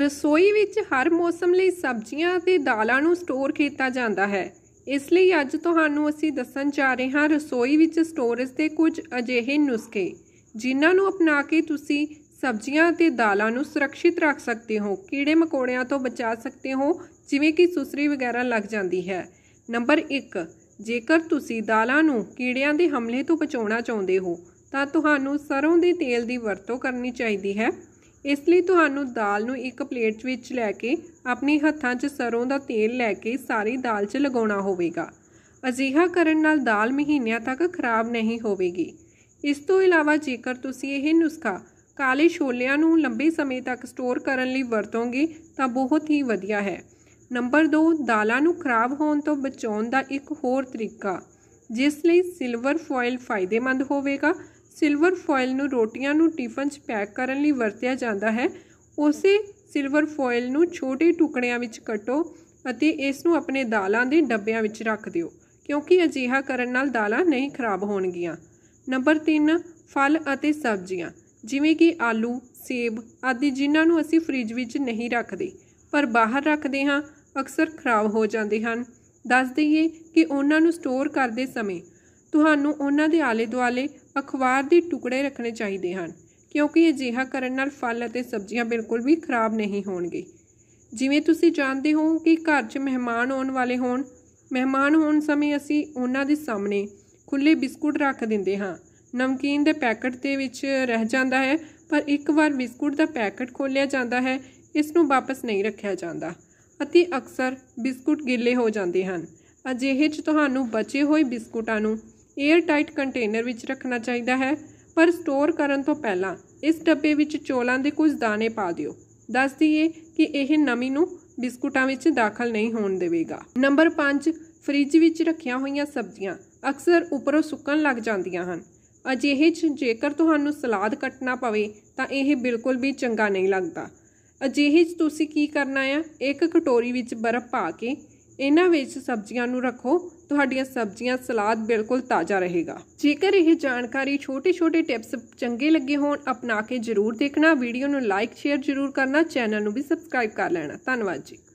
ਰਸੋਈ ਵਿੱਚ ਹਰ ਮੌਸਮ ਲਈ ਸਬਜ਼ੀਆਂ ਅਤੇ ਦਾਲਾਂ ਨੂੰ ਸਟੋਰ ਕੀਤਾ ਜਾਂਦਾ ਹੈ ਇਸ ਲਈ ਅੱਜ ਤੁਹਾਨੂੰ ਅਸੀਂ ਦੱਸਣ ਜਾ ਰਹੇ ਹਾਂ ਰਸੋਈ ਵਿੱਚ ਸਟੋਰੇਜ ਦੇ ਕੁਝ ਅਜਿਹੇ ਨੁਸਖੇ ਜਿਨ੍ਹਾਂ ਨੂੰ ਅਪਣਾ ਕੇ ਤੁਸੀਂ ਸਬਜ਼ੀਆਂ ਅਤੇ ਦਾਲਾਂ ਨੂੰ ਸੁਰੱਖਿਅਤ ਰੱਖ ਸਕਦੇ ਹੋ ਕੀੜੇ ਮਕੌੜਿਆਂ ਤੋਂ ਬਚਾ ਸਕਦੇ ਹੋ ਜਿਵੇਂ ਕਿ ਸੁਸਰੀ ਵਗੈਰਾ ਲੱਗ ਜਾਂਦੀ ਹੈ ਨੰਬਰ 1 ਜੇਕਰ ਤੁਸੀਂ ਦਾਲਾਂ ਨੂੰ ਕੀੜਿਆਂ ਦੇ ਹਮਲੇ ਤੋਂ ਬਚਾਉਣਾ ਚਾਹੁੰਦੇ ਹੋ ਤਾਂ ਤੁਹਾਨੂੰ ਸਰੋਂ ਦੇ ਤੇਲ ਦੀ ਵਰਤੋਂ ਕਰਨੀ ਚਾਹੀਦੀ ਹੈ ਇਸ ਲਈ ਤੁਹਾਨੂੰ ਦਾਲ ਨੂੰ ਇੱਕ ਪਲੇਟ ਵਿੱਚ ਲੈ ਕੇ ਆਪਣੇ ਹੱਥਾਂ 'ਚ ਸਰੋਂ ਦਾ ਤੇਲ ਲੈ ਕੇ ਸਾਰੀ ਦਾਲ 'ਚ ਲਗਾਉਣਾ ਹੋਵੇਗਾ ਅਜਿਹਾ ਕਰਨ ਨਾਲ ਦਾਲ ਮਹੀਨਿਆਂ ਤੱਕ ਖਰਾਬ ਨਹੀਂ ਹੋਵੇਗੀ ਇਸ ਤੋਂ ਇਲਾਵਾ ਜੇਕਰ ਤੁਸੀਂ ਇਹ ਨੁਸਖਾ ਕਾਲੇ ਛੋਲਿਆਂ ਨੂੰ ਲੰਬੇ ਸਮੇਂ ਤੱਕ ਸਟੋਰ ਕਰਨ ਲਈ ਵਰਤੋਗੇ ਤਾਂ ਬਹੁਤ ਹੀ ਵਧੀਆ ਹੈ ਨੰਬਰ 2 ਦਾਲਾਂ ਨੂੰ ਖਰਾਬ ਹੋਣ ਤੋਂ ਬਚਾਉਣ ਦਾ ਇੱਕ ਹੋਰ ਤਰੀਕਾ ਜਿਸ ਲਈ ਸਿਲਵਰ ਫੋਇਲ ਫਾਇਦੇਮੰਦ ਹੋਵੇਗਾ ਸਿਲਵਰ ਫੋਇਲ ਨੂੰ ਰੋਟੀਆਂ ਨੂੰ ਟਿਫਨ 'ਚ ਪੈਕ ਕਰਨ ਲਈ ਵਰਤਿਆ ਜਾਂਦਾ ਹੈ ਉਸੇ ਸਿਲਵਰ ਫੋਇਲ ਨੂੰ ਛੋਟੇ ਟੁਕੜਿਆਂ ਵਿੱਚ ਕੱਟੋ ਅਤੇ ਇਸ ਨੂੰ ਆਪਣੇ ਦਾਲਾਂ ਦੇ ਡੱਬਿਆਂ ਵਿੱਚ ਰੱਖ ਦਿਓ ਕਿਉਂਕਿ ਅਜਿਹਾ ਕਰਨ ਨਾਲ ਦਾਲਾਂ ਨਹੀਂ ਖਰਾਬ ਹੋਣਗੀਆਂ ਨੰਬਰ 3 ਫਲ ਅਤੇ ਸਬਜ਼ੀਆਂ ਜਿਵੇਂ ਕਿ ਆਲੂ ਸੇਬ ਆਦਿ ਜਿਨ੍ਹਾਂ ਨੂੰ ਅਸੀਂ ਫ੍ਰਿਜ ਵਿੱਚ ਨਹੀਂ ਰੱਖਦੇ ਪਰ ਬਾਹਰ ਰੱਖਦੇ ਹਾਂ ਅਕਸਰ ਖਰਾਬ ਹੋ ਜਾਂਦੇ ਹਨ ਦੱਸ ਦਈਏ ਕਿ ਉਹਨਾਂ ਨੂੰ ਸਟੋਰ ਕਰਦੇ ਸਮੇਂ ਤੁਹਾਨੂੰ ਉਹਨਾਂ ਦੇ ਆਲੇ ਦੁਆਲੇ ਅਖਬਾਰ ਦੇ ਟੁਕੜੇ ਰੱਖਣੇ ਚਾਹੀਦੇ ਹਨ ਕਿਉਂਕਿ ਅਜਿਹਾ ਕਰਨ ਨਾਲ ਫਲ ਅਤੇ ਸਬਜ਼ੀਆਂ ਬਿਲਕੁਲ ਵੀ ਖਰਾਬ ਨਹੀਂ ਹੋਣਗੇ ਜਿਵੇਂ ਤੁਸੀਂ ਜਾਣਦੇ ਹੋ ਕਿ ਘਰ 'ਚ ਮਹਿਮਾਨ ਆਉਣ ਵਾਲੇ ਹੋਣ ਮਹਿਮਾਨ ਹੋਣ ਸਮੇਂ ਅਸੀਂ ਉਹਨਾਂ ਦੇ ਸਾਹਮਣੇ ਖੁੱਲੇ ਬਿਸਕੁਟ ਰੱਖ ਦਿੰਦੇ ਹਾਂ ਨਮਕੀਨ ਦੇ ਪੈਕਟ ਦੇ ਵਿੱਚ ਰਹਿ ਜਾਂਦਾ ਹੈ ਪਰ ਇੱਕ ਵਾਰ ਬਿਸਕੁਟ ਦਾ ਪੈਕਟ ਖੋਲਿਆ ਜਾਂਦਾ ਹੈ ਇਸ ਨੂੰ ਵਾਪਸ ਨਹੀਂ ਰੱਖਿਆ ਜਾਂਦਾ ਅਤੇ ਅਕਸਰ ਬਿਸਕੁਟ ਗਿੱਲੇ ਹੋ ਜਾਂਦੇ ਹਨ ਅਜਿਹੇ 'ਚ ਤੁਹਾਨੂੰ ਬਚੇ ਹੋਏ ਬਿਸਕੁਟਾਂ ਨੂੰ ਏਅਰ ਟਾਈਟ ਕੰਟੇਨਰ ਵਿੱਚ ਰੱਖਣਾ ਚਾਹੀਦਾ ਹੈ ਪਰ ਸਟੋਰ ਕਰਨ ਤੋਂ ਪਹਿਲਾਂ ਇਸ ਡੱਬੇ ਵਿੱਚ ਚੋਲਾਂ ਦੇ ਕੁਝ ਦਾਣੇ ਪਾ ਦਿਓ ਦੱਸ ਦਈਏ ਕਿ ਇਹ ਨਮੀ ਨੂੰ ਬਿਸਕੁਟਾਂ ਵਿੱਚ ਦਾਖਲ ਨਹੀਂ ਹੋਣ ਦੇਵੇਗਾ ਨੰਬਰ 5 ਫ੍ਰਿਜ ਵਿੱਚ ਰੱਖੀਆਂ ਹੋਈਆਂ ਸਬਜ਼ੀਆਂ ਅਕਸਰ ਉੱਪਰੋਂ ਸੁੱਕਣ ਲੱਗ ਜਾਂਦੀਆਂ ਹਨ ਅਜਿਹੇ 'ਚ ਜੇਕਰ ਤੁਹਾਨੂੰ ਸਲਾਦ ਕੱਟਣਾ ਪਵੇ ਤਾਂ ਇਹ ਬਿਲਕੁਲ ਵੀ ਚੰਗਾ ਨਹੀਂ ਲੱਗਦਾ ਅਜਿਹੇ 'ਚ ਤੁਸੀਂ ਕੀ ਕਰਨਾ ਹੈ ਇੱਕ ਕਟੋਰੀ ਵਿੱਚ ਬਰਫ਼ ਪਾ ਕੇ ਇਹਨਾਂ ਵਿੱਚ ਸਬਜ਼ੀਆਂ ਨੂੰ ਰੱਖੋ ਤੁਹਾਡੀਆਂ ਸਬਜ਼ੀਆਂ ਸਲਾਦ ਬਿਲਕੁਲ ਤਾਜ਼ਾ ਰਹੇਗਾ ਜੇਕਰ ਇਹ ਜਾਣਕਾਰੀ ਛੋਟੇ-ਛੋਟੇ ਟਿਪਸ ਚੰਗੇ ਲੱਗੇ ਹੋਣ ਅਪਣਾ ਕੇ ਜ਼ਰੂਰ ਦੇਖਣਾ ਵੀਡੀਓ ਨੂੰ ਲਾਈਕ ਸ਼ੇਅਰ ਜ਼ਰੂਰ ਕਰਨਾ ਚੈਨਲ ਨੂੰ ਵੀ ਸਬਸਕ੍ਰਾਈਬ ਕਰ ਲੈਣਾ ਧੰਨਵਾਦ ਜੀ